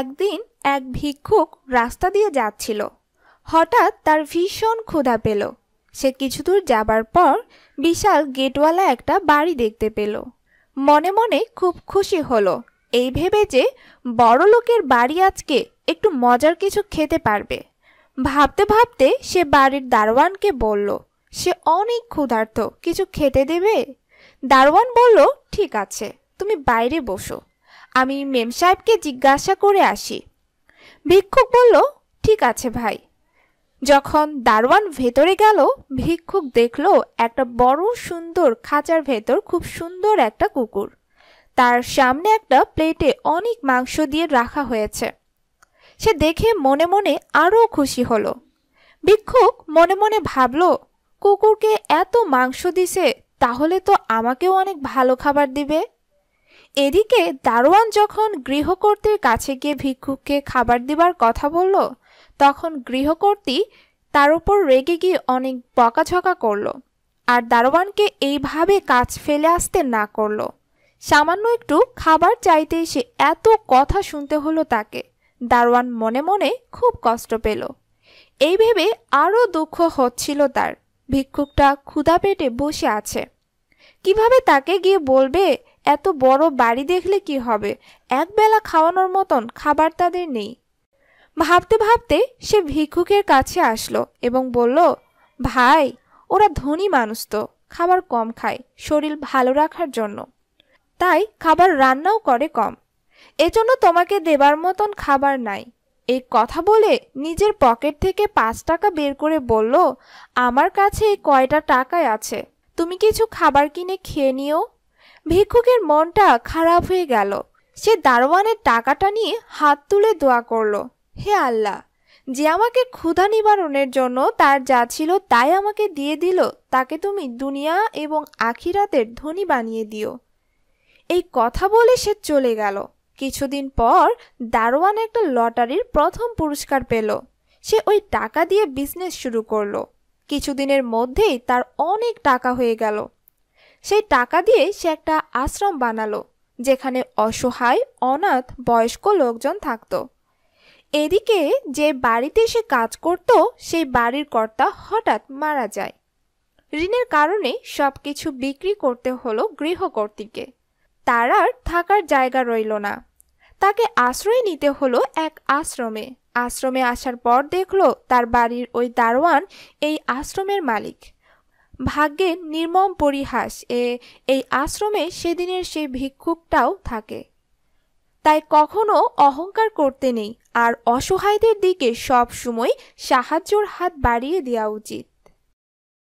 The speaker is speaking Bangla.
একদিন এক ভিক্ষুক রাস্তা দিয়ে যাচ্ছিল হঠাৎ তার ভীষণ ক্ষুধা পেল সে কিছু দূর যাবার পর বিশাল গেটওয়ালা একটা বাড়ি দেখতে পেল মনে মনে খুব খুশি হলো এই ভেবে যে বড় লোকের বাড়ি আজকে একটু মজার কিছু খেতে পারবে ভাবতে ভাবতে সে বাড়ির দারোয়ানকে বলল সে অনেক ক্ষুধার্ত কিছু খেতে দেবে দারোয়ান বলল ঠিক আছে তুমি বাইরে বসো আমি মেম সাহেবকে জিজ্ঞাসা করে আসি ভিক্ষুক বলল ঠিক আছে ভাই যখন দারোয়ান ভেতরে গেল ভিক্ষুক দেখল একটা বড় সুন্দর খাঁচার ভেতর খুব সুন্দর একটা কুকুর তার সামনে একটা প্লেটে অনেক মাংস দিয়ে রাখা হয়েছে সে দেখে মনে মনে আরও খুশি হলো ভিক্ষুক মনে মনে ভাবল কুকুরকে এত মাংস দিছে তাহলে তো আমাকেও অনেক ভালো খাবার দিবে এদিকে দারোয়ান যখন গৃহকর্তীর কাছে গিয়ে ভিক্ষুককে খাবার দিবার কথা বলল তখন গৃহকর্তী তার উপর রেগে গিয়ে অনেক বকাঝকা করল আর দারোয়ানকে এইভাবে কাজ ফেলে আসতে না করল সামান্য একটু খাবার চাইতে সে এত কথা শুনতে হলো তাকে দারোয়ান মনে মনে খুব কষ্ট পেল এই ভেবে আরও দুঃখ হচ্ছিল তার ভিক্ষুকটা ক্ষুধা পেটে বসে আছে কিভাবে তাকে গিয়ে বলবে এত বড় বাড়ি দেখলে কি হবে একবেলা খাওয়ানোর মতন খাবার তাদের নেই ভাবতে ভাবতে সে ভিক্ষুকের কাছে আসলো এবং বলল ভাই ওরা ধনী মানুষ তো খাবার কম খায় শরীর ভালো রাখার জন্য তাই খাবার রান্নাও করে কম এজন্য তোমাকে দেবার মতন খাবার নাই এই কথা বলে নিজের পকেট থেকে পাঁচ টাকা বের করে বলল আমার কাছে এই কয়টা টাকায় আছে তুমি কিছু খাবার কিনে খেয়ে নিও ভিক্ষুকের মনটা খারাপ হয়ে গেল সে দারোয়ানের টাকাটা নিয়ে হাত তুলে দোয়া করল হে আল্লাহ যে আমাকে ক্ষুধা নিবারণের জন্য তার যা ছিল তাই আমাকে দিয়ে দিল তাকে তুমি দুনিয়া এবং আখিরাতের ধনী বানিয়ে দিও এই কথা বলে সে চলে গেল কিছুদিন পর দারোয়ান একটা লটারির প্রথম পুরস্কার পেল সে ওই টাকা দিয়ে বিজনেস শুরু করলো কিছুদিনের মধ্যেই তার অনেক টাকা হয়ে গেল সেই টাকা দিয়ে সে একটা আশ্রম বানালো যেখানে অসহায় অনাথ বয়স্ক লোকজন থাকত এদিকে যে বাড়িতে সে কাজ করত সেই বাড়ির কর্তা হঠাৎ মারা যায় ঋণের কারণে সব কিছু বিক্রি করতে হলো গৃহকর্তীকে তার আর থাকার জায়গা রইল না তাকে আশ্রয় নিতে হলো এক আশ্রমে আশ্রমে আসার পর দেখল তার বাড়ির ওই দারোয়ান এই আশ্রমের মালিক ভাগ্যের নির্মম পরিহাস এ এই আশ্রমে সেদিনের সেই ভিক্ষুকটাও থাকে তাই কখনো অহংকার করতে নেই আর অসহায়দের দিকে সব সময় সাহায্যর হাত বাড়িয়ে দেওয়া উচিত